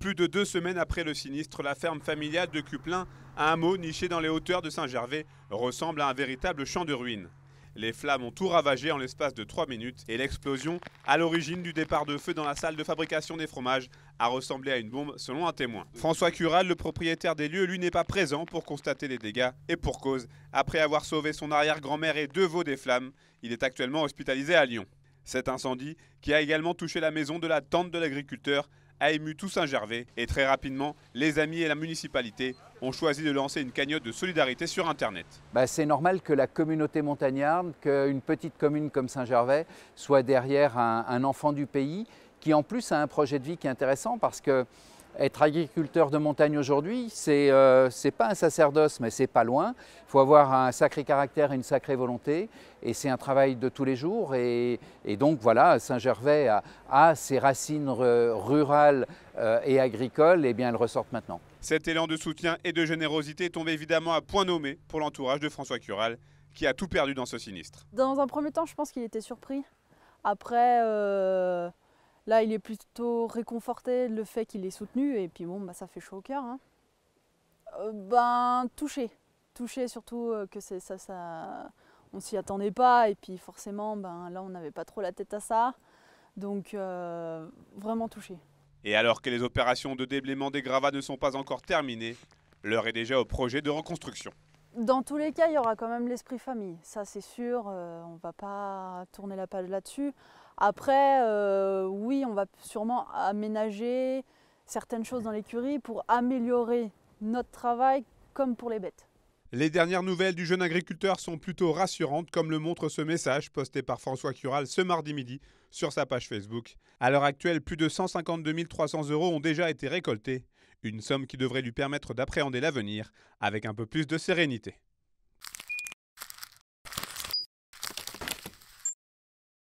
Plus de deux semaines après le sinistre, la ferme familiale de Cuplin, un hameau niché dans les hauteurs de Saint-Gervais, ressemble à un véritable champ de ruines. Les flammes ont tout ravagé en l'espace de trois minutes et l'explosion, à l'origine du départ de feu dans la salle de fabrication des fromages, a ressemblé à une bombe selon un témoin. François Cural, le propriétaire des lieux, lui n'est pas présent pour constater les dégâts et pour cause. Après avoir sauvé son arrière-grand-mère et deux veaux des flammes, il est actuellement hospitalisé à Lyon. Cet incendie, qui a également touché la maison de la tante de l'agriculteur, a ému tout Saint-Gervais et très rapidement, les amis et la municipalité ont choisi de lancer une cagnotte de solidarité sur Internet. Bah, c'est normal que la communauté montagnarde, qu'une petite commune comme Saint-Gervais soit derrière un, un, enfant du pays qui en plus a un projet de vie qui est intéressant parce que être agriculteur de montagne aujourd'hui, c'est n'est euh, pas un sacerdoce, mais c'est pas loin. Il faut avoir un sacré caractère et une sacrée volonté. Et c'est un travail de tous les jours. Et, donc voilà, Saint-Gervais a, ses racines rurales euh, et agricoles. Et bien, elles ressortent maintenant. Cet élan de soutien et de générosité tombe évidemment à point nommé pour l'entourage de François Cural, qui a tout perdu dans ce sinistre. Dans un premier temps, je pense qu'il était surpris. Après. Euh, Là, il est plutôt réconforté le fait qu'il est soutenu et puis bon, bah, ça fait chaud au cœur. Hein. Euh, ben, touché. Touché surtout euh, que c'est ça, ça. On s'y attendait pas et puis forcément, ben, là, on n'avait pas trop la tête à ça. Donc, euh, vraiment touché. Et alors que les opérations de déblaiement des gravats ne sont pas encore terminées, l'heure est déjà au projet de reconstruction. Dans tous les cas, il y aura quand même l'esprit famille, ça c'est sûr, euh, on ne va pas tourner la page là-dessus. Après, euh, oui, on va sûrement aménager certaines choses dans l'écurie pour améliorer notre travail comme pour les bêtes. Les dernières nouvelles du jeune agriculteur sont plutôt rassurantes, comme le montre ce message posté par François Cural ce mardi midi sur sa page Facebook. À l'heure actuelle, plus de 152 300 euros ont déjà été récoltés. Une somme qui devrait lui permettre d'appréhender l'avenir avec un peu plus de sérénité.